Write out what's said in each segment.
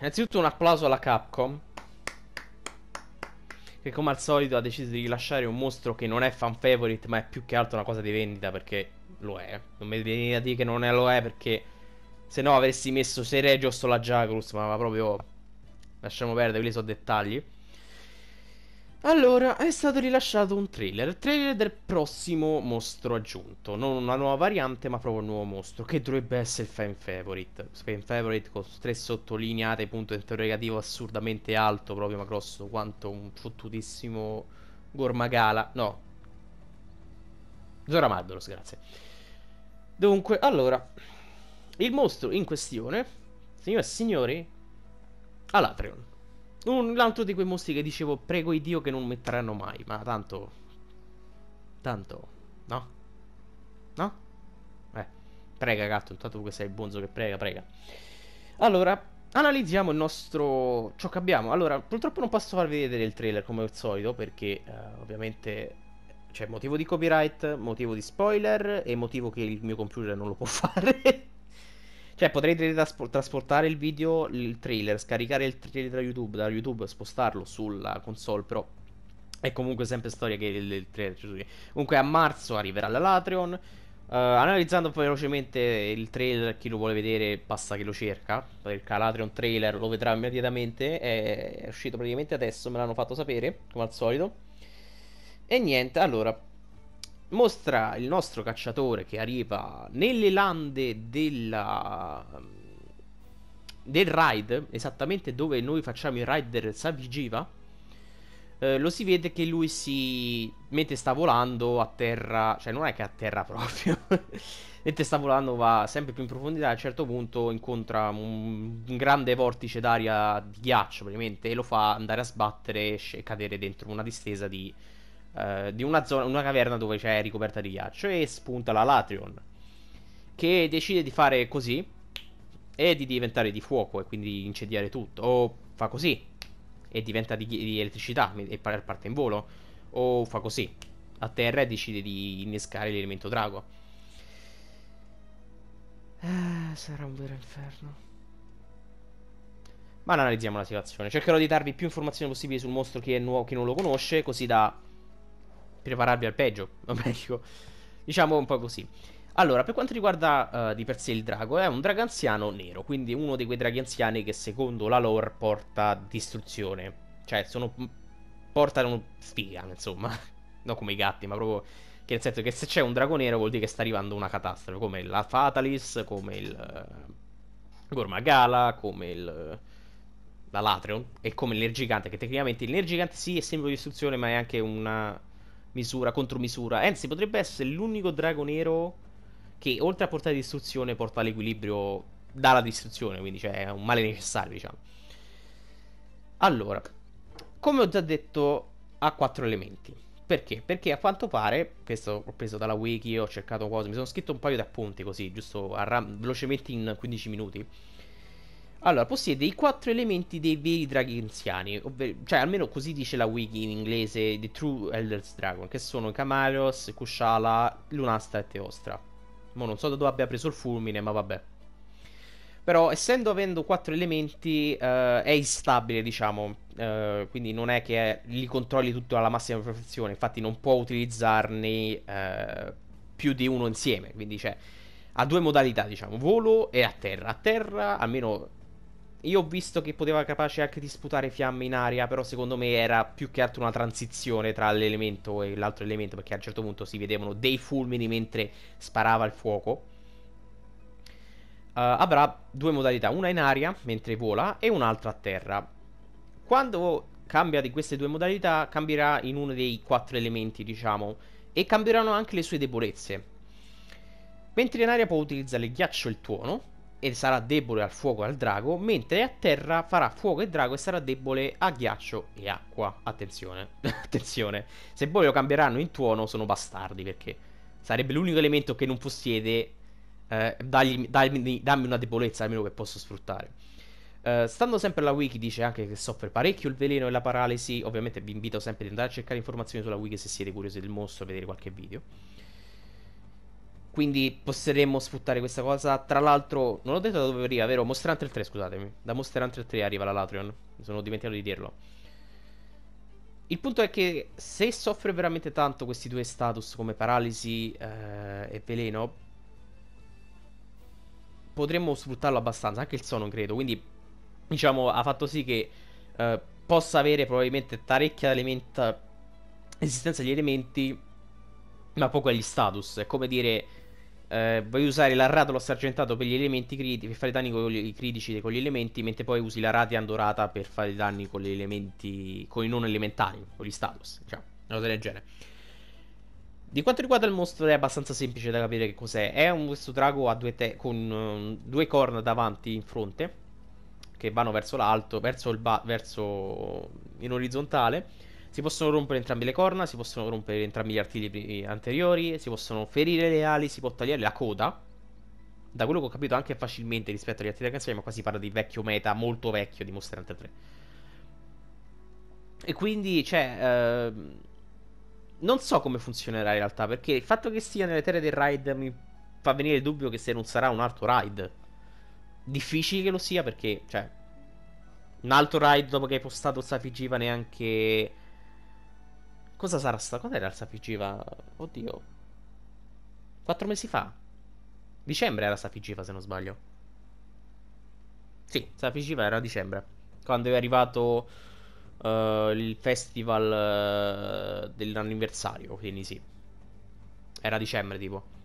innanzitutto un applauso alla Capcom. Che come al solito ha deciso di rilasciare un mostro che non è fan favorite, ma è più che altro una cosa di vendita perché lo è. Non mi viene a dire che non è, lo è perché se no avessi messo Seregio o solo la Jagrus, ma proprio lasciamo perdere, quelli sono dettagli. Allora, è stato rilasciato un trailer, trailer del prossimo mostro aggiunto, non una nuova variante ma proprio un nuovo mostro, che dovrebbe essere il fan favorite, fan favorite con tre sottolineate, punto interrogativo assurdamente alto, proprio ma grosso quanto un fottutissimo Gormagala, no, Zora Mardolos, grazie. Dunque, allora, il mostro in questione, signore e signori, ha l'Atrion. Un altro di quei mostri che dicevo, prego i Dio che non metteranno mai, ma tanto... Tanto... No? No? Eh, prega gatto, intanto che sei il bonzo che prega, prega. Allora, analizziamo il nostro... ciò che abbiamo. Allora, purtroppo non posso farvi vedere il trailer come al solito, perché eh, ovviamente c'è motivo di copyright, motivo di spoiler e motivo che il mio computer non lo può fare. Cioè, potrei teletraspor- trasportare il video, il trailer, scaricare il trailer da YouTube, da YouTube spostarlo sulla console, però è comunque sempre storia che il, il trailer. Cioè, comunque a marzo arriverà la Latrion. Uh, eh, analizzando velocemente il trailer, chi lo vuole vedere basta che lo cerca, perché Latrion trailer lo vedrà immediatamente, è, è uscito praticamente adesso, me l'hanno fatto sapere, come al solito. E niente, allora, mostra il nostro cacciatore che arriva nelle lande della, mm, del raid, esattamente dove noi facciamo il raid del Savigiva. Eh, lo si vede che lui si. mentre sta volando a terra, cioè non è che a terra proprio. mentre sta volando va sempre più in profondità. A un certo punto incontra un, un grande vortice d'aria di ghiaccio, ovviamente, e lo fa andare a sbattere e cadere dentro una distesa di eh, di una, zona, una caverna dove c'è ricoperta di ghiaccio e spunta la Latrion, che decide di fare così e di diventare di fuoco e quindi incendiare tutto, o fa così e diventa di, di elettricità e parte in volo, o fa così, a terra e decide di innescare l'elemento drago. Eh, sarà un vero inferno. Ma analizziamo la situazione. Cercherò di darvi più informazioni possibili sul mostro che, è nuovo, che non lo conosce, così da prepararvi al peggio, o meglio, diciamo un po' così. Allora, per quanto riguarda uh, di per sé il drago, è un drago anziano nero, quindi uno di quei draghi anziani che secondo la lore porta distruzione. Cioè, sono... Mm, portano sfiga, insomma. Non come i gatti, ma proprio... Che nel senso che se c'è un drago nero vuol dire che sta arrivando una catastrofe, come la Fatalis, come il... Uh, eh, Gormagala, come il... Uh, la Latreon, e come il Nergigante, che tecnicamente il Nergigante sì è simbolo di distruzione, ma è anche una misura, contromisura. Anzi, potrebbe essere l'unico drago nero che, oltre a portare distruzione, porta l'equilibrio dalla distruzione, quindi cioè è un male necessario, diciamo. Allora, come ho già detto, ha quattro elementi. Perché? Perché a quanto pare, questo l'ho preso dalla wiki, ho cercato cose, mi sono scritto un paio di appunti così, giusto a ram- velocemente in 15 minuti allora, possiede i quattro elementi dei veri draghi anziani, ovvero, cioè almeno così dice la wiki in inglese The True Elders Dragon, che sono Camarios, Kushala, Lunasta e Teostra. Mo non so da dove abbia preso il fulmine, ma vabbè. Però essendo avendo quattro elementi eh, è instabile, diciamo, eh, quindi non è che li controlli tutto alla massima perfezione, infatti non può utilizzarne eh, più di uno insieme, quindi cioè ha due modalità, diciamo, volo e a terra. A terra, almeno io ho visto che poteva capace anche di sputare fiamme in aria, però secondo me era più che altro una transizione tra l'elemento e l'altro elemento, perché a un certo punto si vedevano dei fulmini mentre sparava il fuoco. Uh, avrà due modalità, una in aria mentre vola e un'altra a terra. Quando cambia di queste due modalità, cambierà in uno dei quattro elementi, diciamo, e cambieranno anche le sue debolezze. Mentre in aria può utilizzare il ghiaccio e il tuono, e sarà debole al fuoco e al drago, mentre a terra farà fuoco e drago e sarà debole a ghiaccio e acqua. Attenzione, attenzione. Se poi lo cambieranno in tuono sono bastardi perché sarebbe l'unico elemento che non possiede. Eh, dagli, dagli, dammi una debolezza almeno che posso sfruttare. Uh, stando sempre alla wiki dice anche che soffre parecchio il veleno e la paralisi. Ovviamente vi invito sempre ad andare a cercare informazioni sulla wiki se siete curiosi del mostro, a vedere qualche video. Quindi potremmo sfruttare questa cosa. Tra l'altro, non ho detto da dove arriva, vero? Monster Hunter 3, scusatemi. Da Monster Hunter 3 arriva la Latrion. Mi sono dimenticato di dirlo. Il punto è che se soffre veramente tanto questi due status come paralisi eh, e veleno, potremmo sfruttarlo abbastanza. Anche il sonno, credo. Quindi, diciamo, ha fatto sì che eh, possa avere probabilmente parecchia element- esistenza degli elementi, ma poco agli status. È come dire eh, puoi usare l'arrato sargentato per gli elementi critici per fare danni con gli, critici con gli elementi, mentre poi usi la ratia andorata per fare danni con gli elementi. con i non elementari, con gli status, diciamo, una cosa del genere. Di quanto riguarda il mostro è abbastanza semplice da capire che cos'è. È un, questo drago due te- con um, due corna davanti in fronte che vanno verso l'alto, verso, ba- verso in orizzontale si possono rompere entrambe le corna, si possono rompere entrambi gli artigli anteriori, si possono ferire le ali, si può tagliare la coda. Da quello che ho capito anche facilmente rispetto agli altri canzoni, ma qua si parla di vecchio meta, molto vecchio di Monster Hunter 3. E quindi, cioè... Ehm, non so come funzionerà in realtà, perché il fatto che sia nelle terre del raid mi fa venire il dubbio che se non sarà un altro raid. Difficile che lo sia, perché, cioè... Un altro raid dopo che hai postato Safi Giva neanche Cosa sarà sta? Quando era il SFG? Oddio. Quattro mesi fa. Dicembre era Safigiva, se non sbaglio. Sì, Safigiva era a dicembre. Quando è arrivato uh, il festival uh, dell'anniversario, quindi sì. Era a dicembre, tipo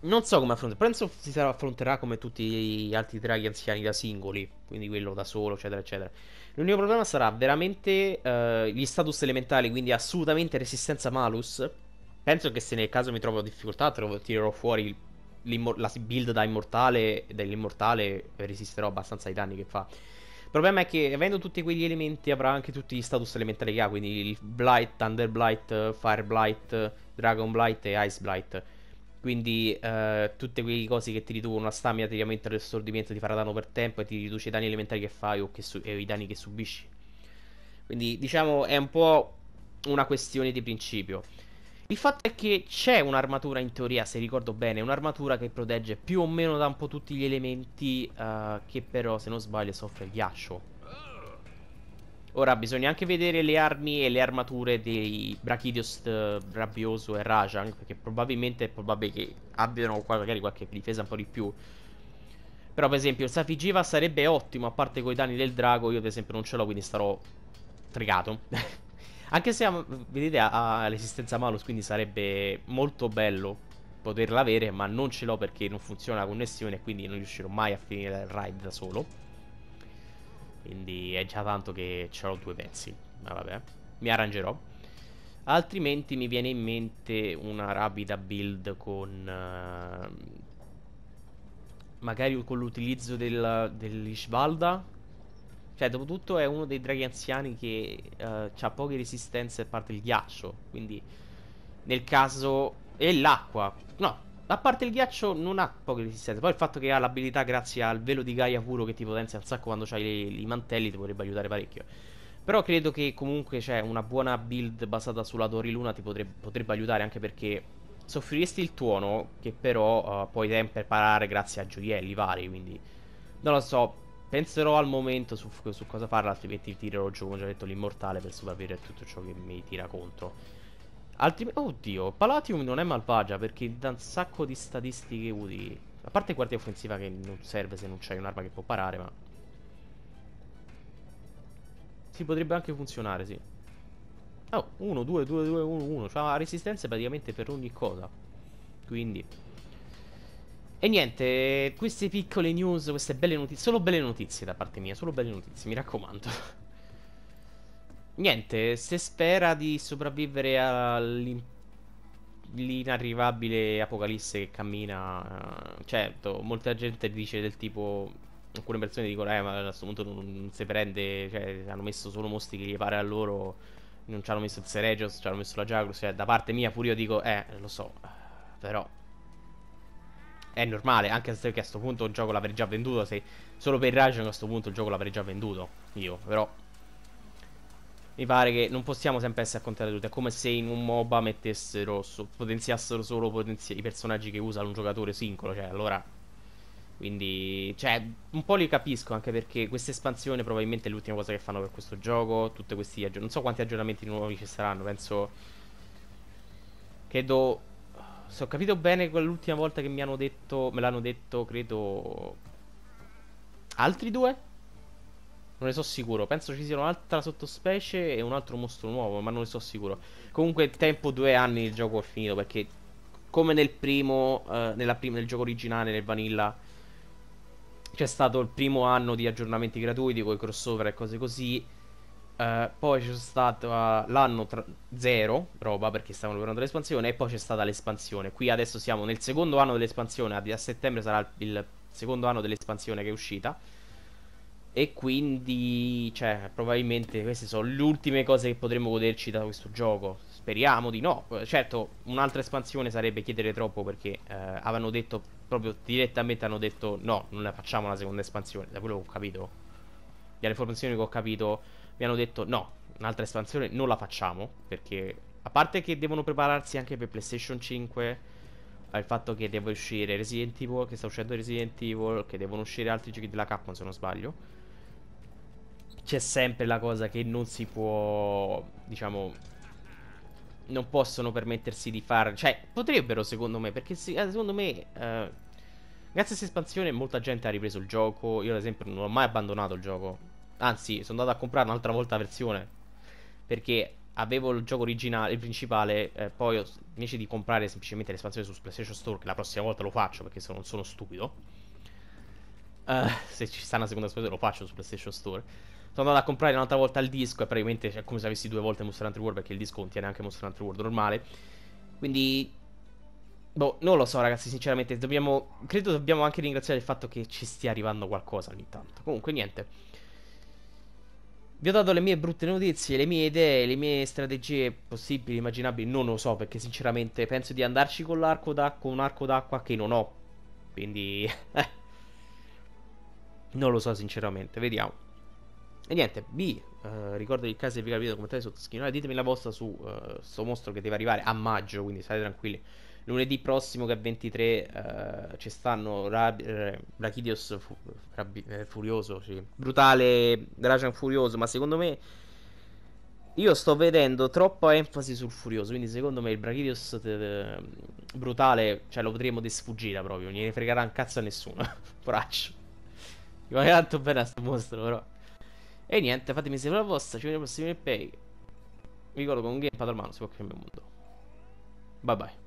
non so come affronterà. Penso si affronterà come tutti gli altri draghi anziani da singoli, quindi quello da solo, eccetera, eccetera. L'unico problema sarà veramente uh, gli status elementali, quindi assolutamente resistenza malus. Penso che se nel caso mi trovo difficoltà, trovo, tirerò fuori la build da immortale, dell'immortale resisterò abbastanza ai danni che fa. Il problema è che avendo tutti quegli elementi avrà anche tutti gli status elementari che ha, quindi il Blight, Thunder Blight, Fire Blight, Dragon Blight e Ice Blight quindi eh, tutte quelle cose che ti riducono la stamina, ti aumenta il stordimento, ti farà danno per tempo e ti riduce i danni elementari che fai o, che su- e i danni che subisci. Quindi diciamo è un po' una questione di principio. Il fatto è che c'è un'armatura in teoria, se ricordo bene, un'armatura che protegge più o meno da un po' tutti gli elementi eh, che però se non sbaglio soffre il ghiaccio. Ora bisogna anche vedere le armi e le armature dei Brachidios eh, Rabbioso e Rajang, perché probabilmente è probabile che abbiano magari qualche difesa un po' di più. Però per esempio il Safigiva sarebbe ottimo, a parte coi danni del drago, io ad esempio non ce l'ho, quindi starò fregato. anche se, vedete, ha l'esistenza malus, quindi sarebbe molto bello poterla avere, ma non ce l'ho perché non funziona la connessione, quindi non riuscirò mai a finire il ride da solo. Quindi è già tanto che ce l'ho due pezzi. Ma vabbè, mi arrangerò. Altrimenti mi viene in mente una rapida build con... Uh, magari con l'utilizzo del, dell'Ishvalda. Cioè, dopo tutto è uno dei draghi anziani che uh, eh, ha poche resistenze a parte il ghiaccio. Quindi, nel caso... E l'acqua. No, a parte il ghiaccio non ha poche resistenze. Poi il fatto che ha l'abilità grazie al velo di Gaia puro che ti potenzia al sacco quando hai i mantelli ti potrebbe aiutare parecchio. Però credo che comunque c'è cioè, una buona build basata sulla Doriluna ti potrebbe, potrebbe, aiutare anche perché soffriresti il tuono che però uh, puoi sempre parare grazie a gioielli vari, quindi non lo so, penserò al momento su, su cosa farla, altrimenti tirerò giù, come già detto, l'immortale per sopravvivere a tutto ciò che mi tira contro. Altrimenti... Oddio, Palatium non è malvagia perché dà un sacco di statistiche utili. A parte guardia offensiva che non serve se non c'hai un'arma che può parare, ma... Si potrebbe anche funzionare, sì. Oh, 1, 2, 2, 2, 1, 1. Cioè ha resistenza praticamente per ogni cosa. Quindi... E niente, queste piccole news, queste belle notizie, solo belle notizie da parte mia, solo belle notizie, mi raccomando. Niente, se spera di sopravvivere all'inarrivabile apocalisse che cammina, eh, certo, molta gente dice del tipo, alcune persone dicono, eh ma a questo punto non, si prende, cioè hanno messo solo mostri che gli pare a loro, non ci hanno messo il Seregios, ci hanno messo la Jagros, cioè da parte mia pure io dico, eh lo so, però è normale, anche se a questo punto il gioco l'avrei già venduto, se solo per Ragion a questo punto il gioco l'avrei già venduto, io, però mi pare che non possiamo sempre essere a contare tutti. È come se in un MOBA mettessero, potenziassero solo potenzi- i personaggi che usa un giocatore singolo. Cioè, allora. Quindi, cioè, un po' li capisco anche perché questa espansione probabilmente è l'ultima cosa che fanno per questo gioco. Tutti questi aggiornamenti. Non so quanti aggiornamenti nuovi ci saranno. Penso. Credo. Se ho capito bene, quell'ultima volta che mi hanno detto. Me l'hanno detto, credo. Altri due? Non ne so sicuro. Penso ci sia un'altra sottospecie e un altro mostro nuovo, ma non ne so sicuro. Comunque, in tempo due anni il gioco è finito perché, come nel primo, eh, prim- nel gioco originale, nel vanilla, c'è stato il primo anno di aggiornamenti gratuiti con i crossover e cose così. Eh, poi c'è stato uh, l'anno tra- zero, roba, perché stavano lavorando l'espansione, e poi c'è stata l'espansione. Qui adesso siamo nel secondo anno dell'espansione, a, a settembre sarà il, il secondo anno dell'espansione che è uscita e quindi, cioè, probabilmente queste sono le ultime cose che potremmo goderci da questo gioco. Speriamo di no. Eh, certo, un'altra espansione sarebbe chiedere troppo perché eh, avevano detto, proprio direttamente hanno detto no, non ne facciamo la seconda espansione, da quello che ho capito. Dalle informazioni che ho capito mi hanno detto no, un'altra espansione non la facciamo perché a parte che devono prepararsi anche per PlayStation 5 al fatto che deve uscire Resident Evil, che sta uscendo Resident Evil, che devono uscire altri giochi della Capcom se non sbaglio c'è sempre la cosa che non si può, diciamo, non possono permettersi di fare, cioè potrebbero secondo me, perché eh, secondo me eh, grazie a questa espansione molta gente ha ripreso il gioco, io ad esempio non ho mai abbandonato il gioco, anzi sono andato a comprare un'altra volta la versione, perché avevo il gioco originale, il principale, eh, poi invece di comprare semplicemente l'espansione su PlayStation Store, che la prossima volta lo faccio perché se non sono stupido, eh, se ci sta una seconda espansione lo faccio su PlayStation Store, sono andato a comprare un'altra volta il disco e praticamente è come se avessi due volte Monster Hunter World perché il disco contiene anche Monster Hunter World normale. Quindi Boh, non lo so ragazzi, sinceramente, dobbiamo, credo dobbiamo anche ringraziare il fatto che ci stia arrivando qualcosa ogni tanto. Comunque, niente. Vi ho dato le mie brutte notizie, le mie idee, le mie strategie possibili, immaginabili, non lo so, perché sinceramente penso di andarci con l'arco d'acqua, un arco d'acqua che non ho. Quindi... Eh. non lo so sinceramente, vediamo. E niente, B, eh, ricordo il caso se vi capito commentate sotto scrivete, ditemi la vostra su uh, sto mostro che deve arrivare a maggio, quindi state tranquilli. Lunedì prossimo che è 23 uh, ci stanno Rab- eh, fu- Rab- eh, Furioso, sì. brutale Dragon Furioso, ma secondo me io sto vedendo troppa enfasi sul Furioso, quindi secondo me il Brachidios te- eh, brutale, cioè lo vedremo di sfuggita proprio, non gliene fregherà un cazzo a nessuno, poraccio. Mi va tanto bene a sto mostro però. E niente, fatemi sapere la vostra, ci vediamo al prossimo pay. Mi ricordo con un gamepad al mano si può cambiare il mondo. Bye bye.